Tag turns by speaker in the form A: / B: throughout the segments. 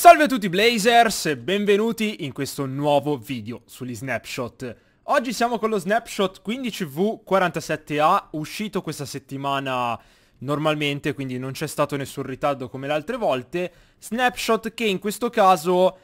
A: Salve a tutti Blazers e benvenuti in questo nuovo video sugli snapshot. Oggi siamo con lo snapshot 15V47A uscito questa settimana normalmente, quindi non c'è stato nessun ritardo come le altre volte. Snapshot che in questo caso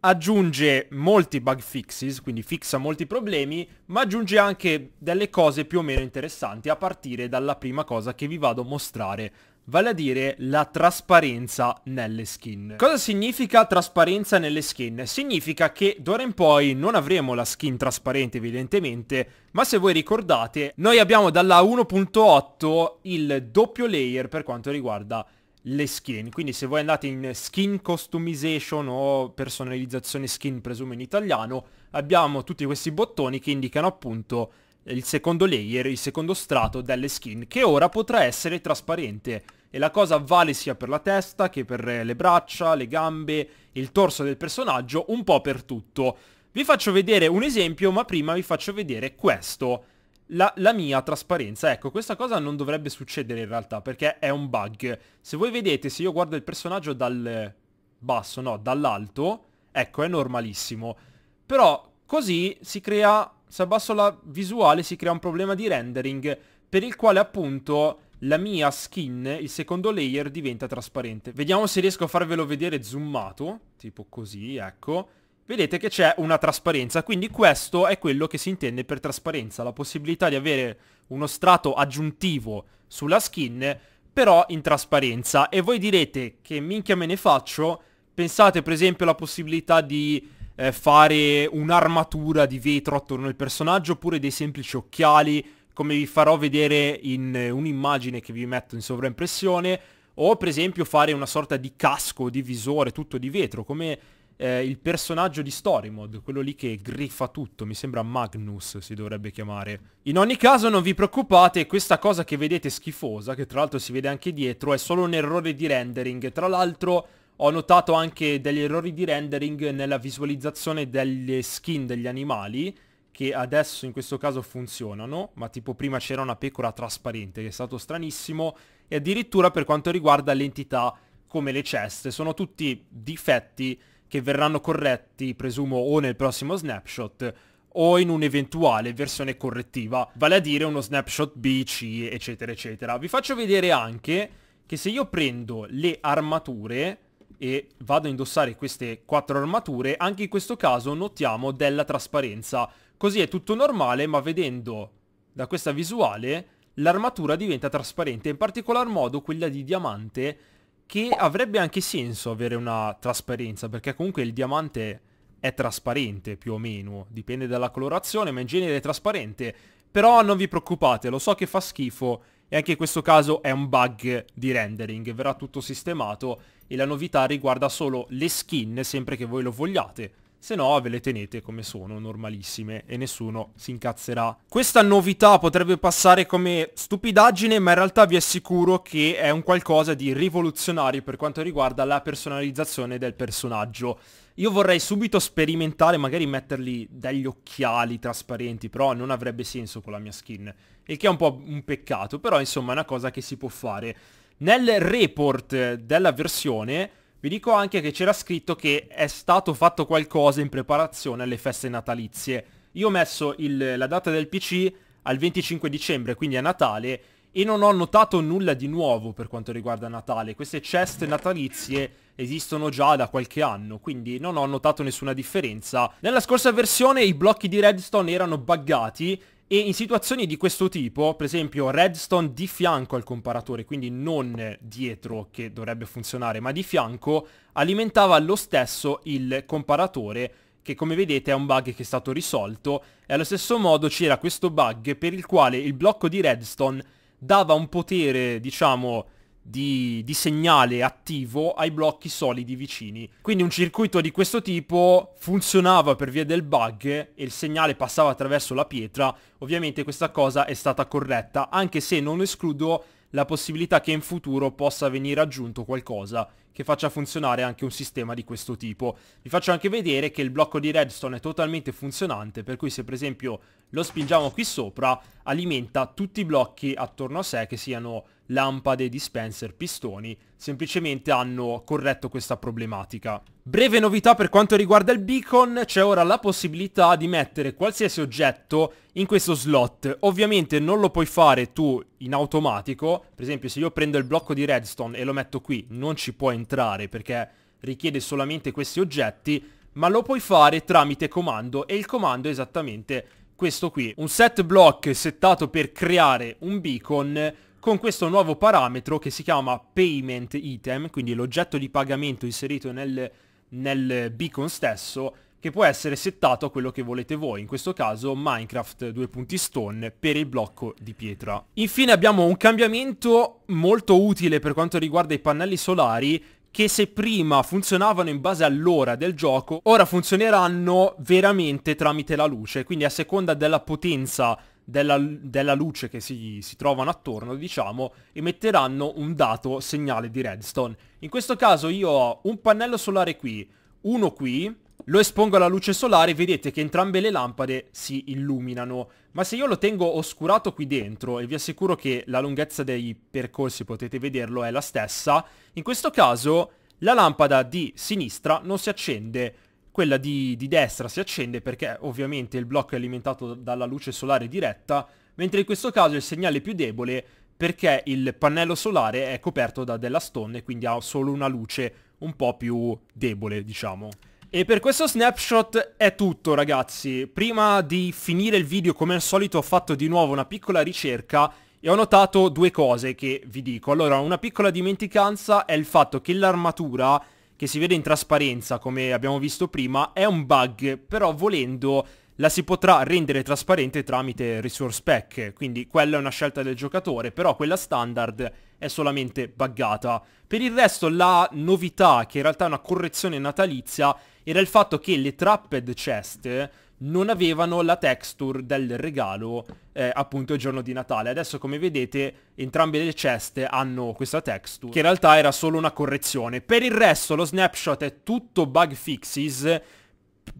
A: aggiunge molti bug fixes, quindi fixa molti problemi, ma aggiunge anche delle cose più o meno interessanti a partire dalla prima cosa che vi vado a mostrare vale a dire la trasparenza nelle skin. Cosa significa trasparenza nelle skin? Significa che d'ora in poi non avremo la skin trasparente evidentemente, ma se voi ricordate, noi abbiamo dalla 1.8 il doppio layer per quanto riguarda le skin, quindi se voi andate in skin customization o personalizzazione skin presumo in italiano, abbiamo tutti questi bottoni che indicano appunto il secondo layer, il secondo strato delle skin, che ora potrà essere trasparente e la cosa vale sia per la testa che per eh, le braccia, le gambe, il torso del personaggio, un po' per tutto. Vi faccio vedere un esempio, ma prima vi faccio vedere questo. La, la, mia trasparenza. Ecco, questa cosa non dovrebbe succedere in realtà, perché è un bug. Se voi vedete, se io guardo il personaggio dal basso, no, dall'alto, ecco, è normalissimo. Però così si crea, se abbasso la visuale, si crea un problema di rendering, per il quale appunto la mia skin, il secondo layer, diventa trasparente. Vediamo se riesco a farvelo vedere zoomato, tipo così, ecco. Vedete che c'è una trasparenza, quindi questo è quello che si intende per trasparenza, la possibilità di avere uno strato aggiuntivo sulla skin, però in trasparenza. E voi direte che minchia me ne faccio, pensate per esempio alla possibilità di eh, fare un'armatura di vetro attorno al personaggio, oppure dei semplici occhiali, come vi farò vedere in eh, un'immagine che vi metto in sovraimpressione, o per esempio fare una sorta di casco, di visore, tutto di vetro, come eh, il personaggio di Storymod, quello lì che griffa tutto, mi sembra Magnus si dovrebbe chiamare. In ogni caso non vi preoccupate, questa cosa che vedete schifosa, che tra l'altro si vede anche dietro, è solo un errore di rendering, tra l'altro ho notato anche degli errori di rendering nella visualizzazione delle skin degli animali, che adesso in questo caso funzionano, ma tipo prima c'era una pecora trasparente che è stato stranissimo, e addirittura per quanto riguarda l'entità come le ceste, sono tutti difetti che verranno corretti, presumo, o nel prossimo snapshot o in un'eventuale versione correttiva, vale a dire uno snapshot B, C, eccetera, eccetera. Vi faccio vedere anche che se io prendo le armature, e vado a indossare queste quattro armature, anche in questo caso notiamo della trasparenza. Così è tutto normale, ma vedendo da questa visuale l'armatura diventa trasparente, in particolar modo quella di diamante, che avrebbe anche senso avere una trasparenza, perché comunque il diamante è trasparente più o meno, dipende dalla colorazione, ma in genere è trasparente. Però non vi preoccupate, lo so che fa schifo e anche in questo caso è un bug di rendering, verrà tutto sistemato e la novità riguarda solo le skin sempre che voi lo vogliate. Se no ve le tenete come sono, normalissime, e nessuno si incazzerà. Questa novità potrebbe passare come stupidaggine, ma in realtà vi assicuro che è un qualcosa di rivoluzionario per quanto riguarda la personalizzazione del personaggio. Io vorrei subito sperimentare, magari mettergli degli occhiali trasparenti, però non avrebbe senso con la mia skin. Il che è un po' un peccato, però insomma è una cosa che si può fare. Nel report della versione vi dico anche che c'era scritto che è stato fatto qualcosa in preparazione alle feste natalizie. Io ho messo il, la data del PC al 25 dicembre, quindi a Natale, e non ho notato nulla di nuovo per quanto riguarda Natale. Queste chest natalizie esistono già da qualche anno, quindi non ho notato nessuna differenza. Nella scorsa versione i blocchi di redstone erano buggati e in situazioni di questo tipo, per esempio redstone di fianco al comparatore, quindi non dietro che dovrebbe funzionare, ma di fianco, alimentava lo stesso il comparatore che come vedete è un bug che è stato risolto e allo stesso modo c'era questo bug per il quale il blocco di redstone dava un potere, diciamo, di, di, segnale attivo ai blocchi solidi vicini. Quindi un circuito di questo tipo funzionava per via del bug e il segnale passava attraverso la pietra. Ovviamente questa cosa è stata corretta, anche se non escludo la possibilità che in futuro possa venire aggiunto qualcosa che faccia funzionare anche un sistema di questo tipo. Vi faccio anche vedere che il blocco di redstone è totalmente funzionante, per cui se per esempio lo spingiamo qui sopra, alimenta tutti i blocchi attorno a sé che siano lampade, dispenser, pistoni, semplicemente hanno corretto questa problematica. Breve novità per quanto riguarda il beacon, c'è ora la possibilità di mettere qualsiasi oggetto in questo slot. Ovviamente non lo puoi fare tu in automatico, per esempio se io prendo il blocco di redstone e lo metto qui non ci può entrare perché richiede solamente questi oggetti, ma lo puoi fare tramite comando e il comando è esattamente questo qui. Un set block settato per creare un beacon con questo nuovo parametro che si chiama payment item, quindi l'oggetto di pagamento inserito nel, nel beacon stesso che può essere settato a quello che volete voi, in questo caso Minecraft 2 punti stone per il blocco di pietra. Infine abbiamo un cambiamento molto utile per quanto riguarda i pannelli solari che se prima funzionavano in base all'ora del gioco, ora funzioneranno veramente tramite la luce, quindi a seconda della potenza della, della luce che si, si, trovano attorno, diciamo, emetteranno un dato segnale di redstone. In questo caso io ho un pannello solare qui, uno qui, lo espongo alla luce solare, vedete che entrambe le lampade si illuminano. Ma se io lo tengo oscurato qui dentro, e vi assicuro che la lunghezza dei percorsi, potete vederlo, è la stessa, in questo caso la lampada di sinistra non si accende, quella di, di destra si accende perché ovviamente il blocco è alimentato dalla luce solare diretta, mentre in questo caso il segnale più debole perché il pannello solare è coperto da della stone, quindi ha solo una luce un po' più debole, diciamo. E per questo snapshot è tutto ragazzi, prima di finire il video come al solito ho fatto di nuovo una piccola ricerca e ho notato due cose che vi dico, allora una piccola dimenticanza è il fatto che l'armatura che si vede in trasparenza come abbiamo visto prima è un bug, però volendo la si potrà rendere trasparente tramite resource pack, quindi quella è una scelta del giocatore, però quella standard è solamente buggata. Per il resto la novità, che in realtà è una correzione natalizia, era il fatto che le trapped chest non avevano la texture del regalo eh, appunto il giorno di Natale. Adesso come vedete entrambe le ceste hanno questa texture che in realtà era solo una correzione. Per il resto lo snapshot è tutto bug fixes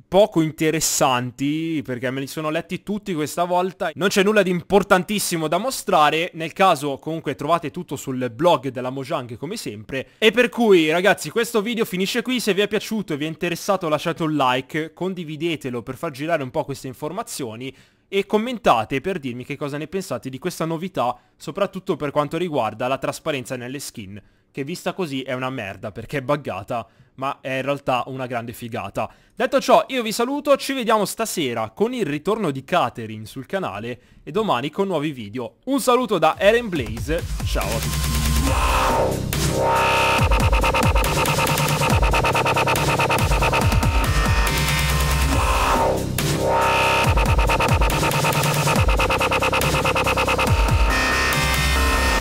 A: poco interessanti perché me li sono letti tutti questa volta non c'è nulla di importantissimo da mostrare nel caso comunque trovate tutto sul blog della Mojang come sempre e per cui ragazzi questo video finisce qui se vi è piaciuto e vi è interessato lasciate un like condividetelo per far girare un po' queste informazioni e commentate per dirmi che cosa ne pensate di questa novità, soprattutto per quanto riguarda la trasparenza nelle skin, che vista così è una merda perché è buggata, ma è in realtà una grande figata. Detto ciò, io vi saluto, ci vediamo stasera con il ritorno di Catherine sul canale e domani con nuovi video. Un saluto da Eren Blaze, ciao a tutti.